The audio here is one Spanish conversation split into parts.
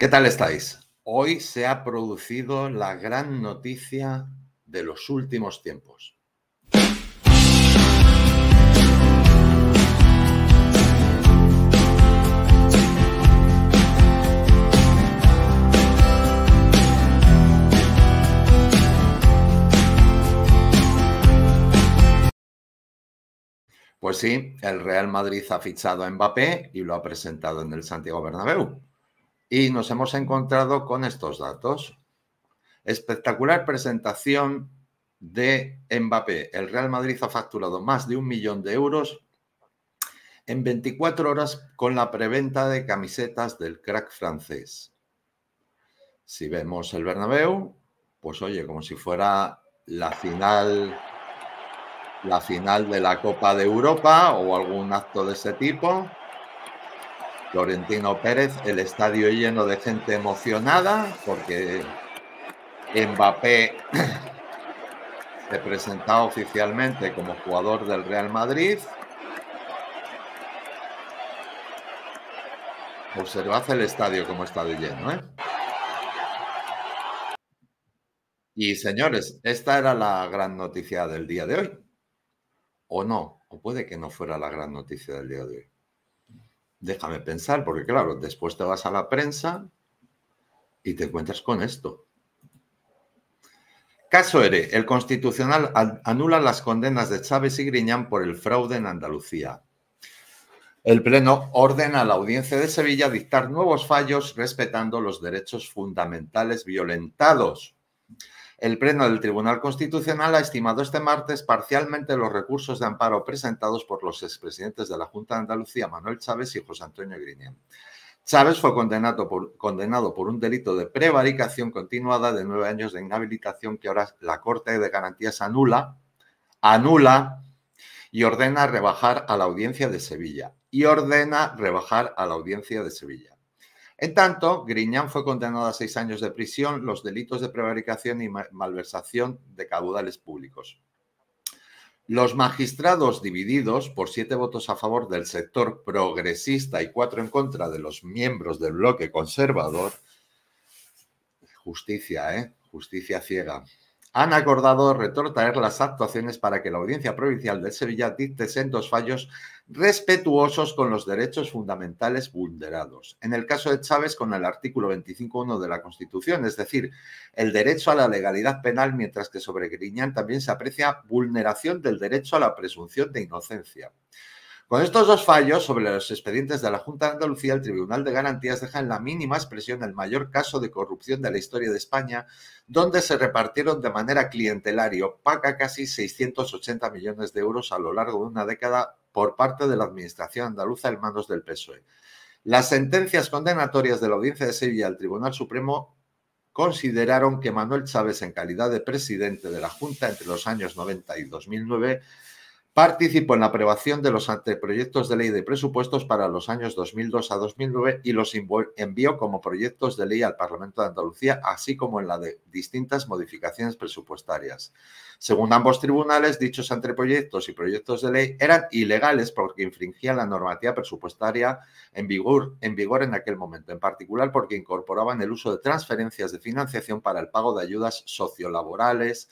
¿Qué tal estáis? Hoy se ha producido la gran noticia de los últimos tiempos. Pues sí, el Real Madrid ha fichado a Mbappé y lo ha presentado en el Santiago Bernabéu y nos hemos encontrado con estos datos. Espectacular presentación de Mbappé. El Real Madrid ha facturado más de un millón de euros en 24 horas con la preventa de camisetas del crack francés. Si vemos el Bernabéu, pues oye, como si fuera la final la final de la Copa de Europa o algún acto de ese tipo. Florentino Pérez, el estadio lleno de gente emocionada porque Mbappé se presentaba oficialmente como jugador del Real Madrid. Observad el estadio como está lleno. ¿eh? Y señores, esta era la gran noticia del día de hoy. O no, o puede que no fuera la gran noticia del día de hoy déjame pensar, porque claro, después te vas a la prensa y te encuentras con esto. Caso ERE, el Constitucional anula las condenas de Chávez y Griñán por el fraude en Andalucía. El Pleno ordena a la Audiencia de Sevilla dictar nuevos fallos respetando los derechos fundamentales violentados. El Pleno del Tribunal Constitucional ha estimado este martes parcialmente los recursos de amparo presentados por los expresidentes de la Junta de Andalucía, Manuel Chávez y José Antonio Griñán. Chávez fue condenado por, condenado por, un delito de prevaricación continuada de nueve años de inhabilitación que ahora la Corte de Garantías anula, anula y ordena rebajar a la audiencia de Sevilla. Y ordena rebajar a la audiencia de Sevilla. En tanto, Griñán fue condenado a seis años de prisión los delitos de prevaricación y malversación de caudales públicos. Los magistrados divididos por siete votos a favor del sector progresista y cuatro en contra de los miembros del bloque conservador. Justicia, ¿eh? Justicia ciega han acordado retortaer las actuaciones para que la Audiencia Provincial de Sevilla dicte sendos fallos respetuosos con los derechos fundamentales vulnerados. En el caso de Chávez, con el artículo 25.1 de la Constitución, es decir, el derecho a la legalidad penal, mientras que sobre Griñán también se aprecia vulneración del derecho a la presunción de inocencia. Con estos dos fallos sobre los expedientes de la Junta de Andalucía, el Tribunal de Garantías deja en la mínima expresión el mayor caso de corrupción de la historia de España, donde se repartieron de manera clientelar y opaca casi 680 millones de euros a lo largo de una década por parte de la Administración andaluza en manos del PSOE. Las sentencias condenatorias de la Audiencia de Sevilla al Tribunal Supremo consideraron que Manuel Chávez, en calidad de presidente de la Junta entre los años 90 y 2009, Participó en la aprobación de los anteproyectos de ley de presupuestos para los años 2002 a 2009 y los envió como proyectos de ley al Parlamento de Andalucía, así como en la de distintas modificaciones presupuestarias. Según ambos tribunales, dichos anteproyectos y proyectos de ley eran ilegales porque infringían la normativa presupuestaria en vigor, en vigor en aquel momento, en particular porque incorporaban el uso de transferencias de financiación para el pago de ayudas sociolaborales,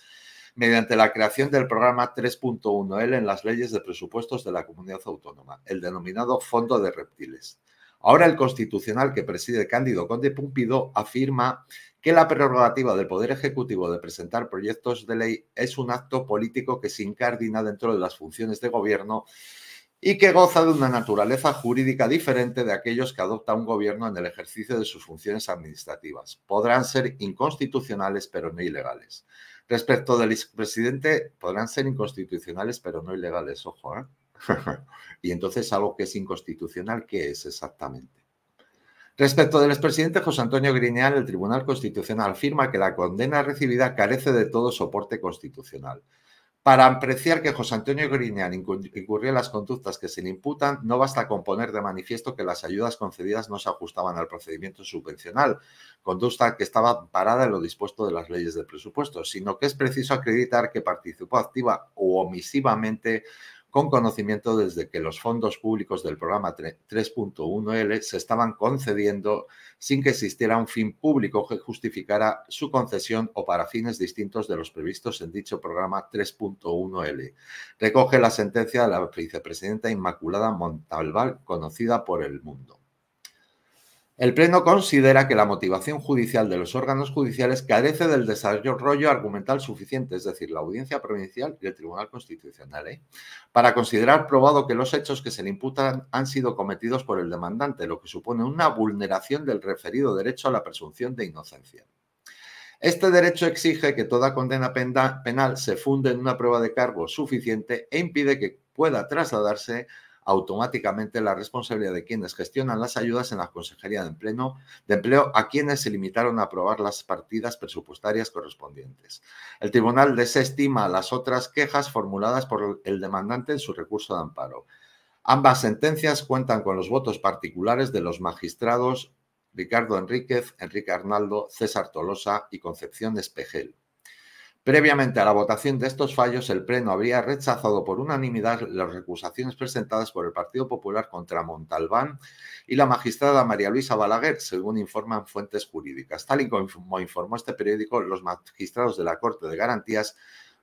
mediante la creación del programa 3.1L en las leyes de presupuestos de la comunidad autónoma, el denominado Fondo de Reptiles. Ahora el constitucional que preside Cándido Conde Pumpido afirma que la prerrogativa del Poder Ejecutivo de presentar proyectos de ley es un acto político que se incardina dentro de las funciones de gobierno y que goza de una naturaleza jurídica diferente de aquellos que adopta un gobierno en el ejercicio de sus funciones administrativas. Podrán ser inconstitucionales, pero no ilegales. Respecto del expresidente, podrán ser inconstitucionales, pero no ilegales, ojo. ¿eh? y entonces, algo que es inconstitucional, ¿qué es exactamente? Respecto del expresidente José Antonio Grineal, el Tribunal Constitucional afirma que la condena recibida carece de todo soporte constitucional. Para apreciar que José Antonio Griñán incurrió en las conductas que se le imputan, no basta con poner de manifiesto que las ayudas concedidas no se ajustaban al procedimiento subvencional, conducta que estaba parada en lo dispuesto de las leyes de presupuesto, sino que es preciso acreditar que participó activa o omisivamente con conocimiento desde que los fondos públicos del programa 3.1L se estaban concediendo sin que existiera un fin público que justificara su concesión o para fines distintos de los previstos en dicho programa 3.1L. Recoge la sentencia de la vicepresidenta Inmaculada Montalbán, conocida por el mundo. El Pleno considera que la motivación judicial de los órganos judiciales carece del desarrollo argumental suficiente, es decir, la Audiencia Provincial y el Tribunal Constitucional, ¿eh? para considerar probado que los hechos que se le imputan han sido cometidos por el demandante, lo que supone una vulneración del referido derecho a la presunción de inocencia. Este derecho exige que toda condena penal se funde en una prueba de cargo suficiente e impide que pueda trasladarse a automáticamente la responsabilidad de quienes gestionan las ayudas en la Consejería de Empleo, a quienes se limitaron a aprobar las partidas presupuestarias correspondientes. El tribunal desestima las otras quejas formuladas por el demandante en su recurso de amparo. Ambas sentencias cuentan con los votos particulares de los magistrados Ricardo Enríquez, Enrique Arnaldo, César Tolosa y Concepción Espejel. Previamente a la votación de estos fallos, el Pleno habría rechazado por unanimidad las recusaciones presentadas por el Partido Popular contra Montalbán y la magistrada María Luisa Balaguer, según informan fuentes jurídicas. Tal y como informó este periódico, los magistrados de la Corte de Garantías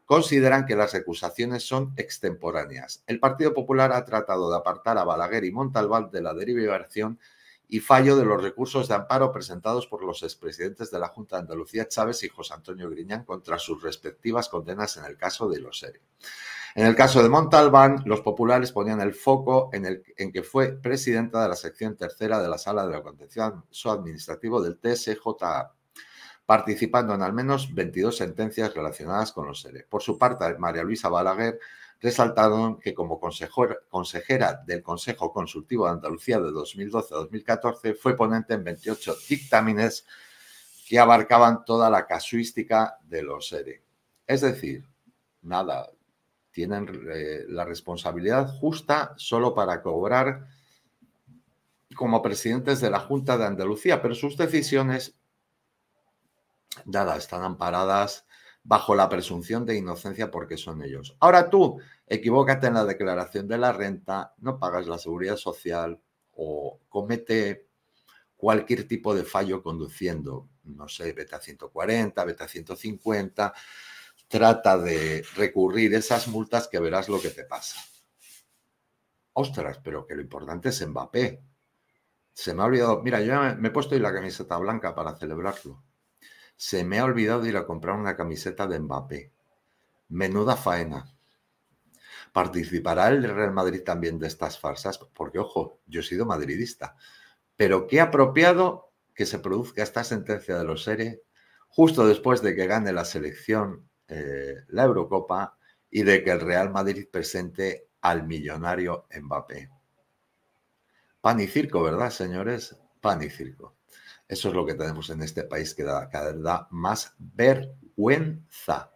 consideran que las recusaciones son extemporáneas. El Partido Popular ha tratado de apartar a Balaguer y Montalbán de la deliberación y fallo de los recursos de amparo presentados por los expresidentes de la Junta de Andalucía, Chávez y José Antonio Griñán, contra sus respectivas condenas en el caso de los ERE. En el caso de Montalbán, los populares ponían el foco en, el, en que fue presidenta de la sección tercera de la Sala de la Contencioso Administrativo del TSJA, participando en al menos 22 sentencias relacionadas con los ERE. Por su parte, María Luisa Balaguer resaltaron que como consejera del Consejo Consultivo de Andalucía de 2012-2014 a fue ponente en 28 dictámenes que abarcaban toda la casuística de los ERE. E. Es decir, nada, tienen eh, la responsabilidad justa solo para cobrar como presidentes de la Junta de Andalucía, pero sus decisiones, nada, están amparadas bajo la presunción de inocencia porque son ellos. Ahora tú, equivócate en la declaración de la renta, no pagas la seguridad social o comete cualquier tipo de fallo conduciendo. No sé, vete a 140, vete a 150, trata de recurrir esas multas que verás lo que te pasa. Ostras, pero que lo importante es Mbappé. Se me ha olvidado, mira, yo me he puesto hoy la camiseta blanca para celebrarlo. Se me ha olvidado ir a comprar una camiseta de Mbappé. Menuda faena. ¿Participará el Real Madrid también de estas farsas? Porque, ojo, yo he sido madridista. Pero qué apropiado que se produzca esta sentencia de los seres justo después de que gane la selección eh, la Eurocopa y de que el Real Madrid presente al millonario Mbappé. Pan y circo, ¿verdad, señores? Pan y circo. Eso es lo que tenemos en este país que da, cada vez más vergüenza.